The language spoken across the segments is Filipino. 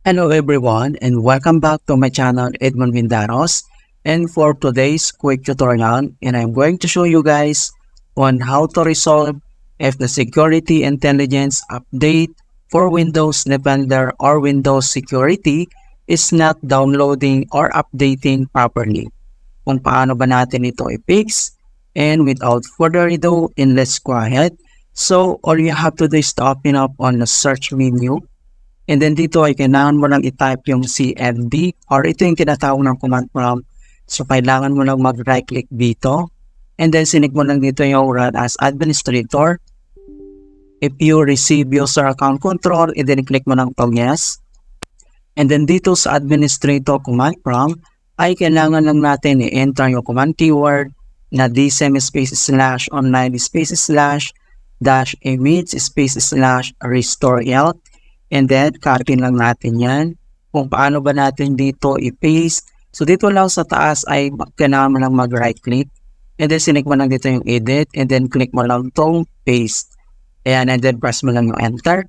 Hello everyone and welcome back to my channel Edmond Vindaros and for today's quick tutorial and I'm going to show you guys on how to resolve if the security intelligence update for Windows Defender or Windows Security is not downloading or updating properly. Kung paano ba natin ito i-fix and without further ado and let's go ahead. So all you have to do is to open up on the search menu And then dito ay kailangan mo lang i-type yung CMD or ito yung tinatawag ng command prompt. So kailangan mo lang mag-right click dito. And then sinig mo lang dito yung run as administrator. If you receive user account control, and then click mo lang tong yes. And then dito sa administrator command prompt, ay kailangan lang natin i-enter yung command keyword na dsm space slash online space slash dash image space slash restore health And then, copy lang natin yan. Kung paano ba natin dito i-paste. So, dito lang sa taas ay kailangan mo lang mag-right click. And then, sinik mo lang dito yung edit. And then, click mo lang tong paste. Ayan, and then press mo lang yung enter.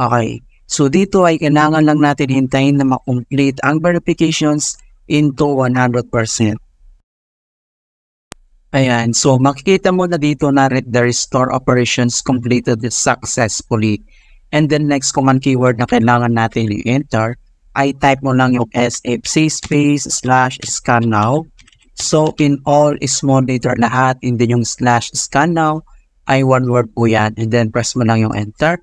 Okay. So, dito ay kailangan lang natin hintayin na makomplete ang verifications into 100%. Ayan. So, makikita mo na dito na the restore operations completed successfully. And then next command keyword na kailangan natin i-enter ay type mo lang yung sfc space slash scan now. So in all small letter lahat, hindi yung slash scan now ay one word po yan. And then press mo lang yung enter.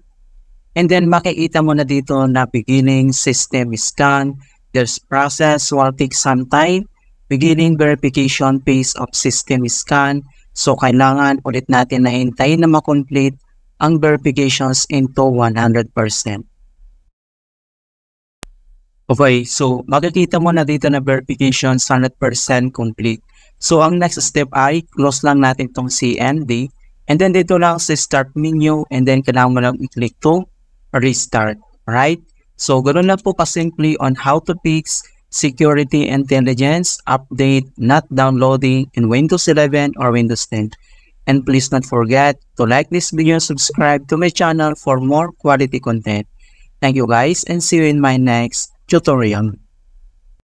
And then makikita mo na dito na beginning system scan, there's process will take some time, beginning verification phase of system scan. So kailangan ulit natin na hintayin na makomplete ang verifications into 100%. Okay, so makikita mo na dito na verifications 100% complete. So ang next step ay close lang natin tong CMD and then dito lang sa start menu and then kailangan mo lang i-click to restart, right? So ganoon na po pa-simply on how to fix security intelligence update not downloading in Windows 11 or Windows 10. And please not forget to like this video and subscribe to my channel for more quality content. Thank you guys and see you in my next tutorial.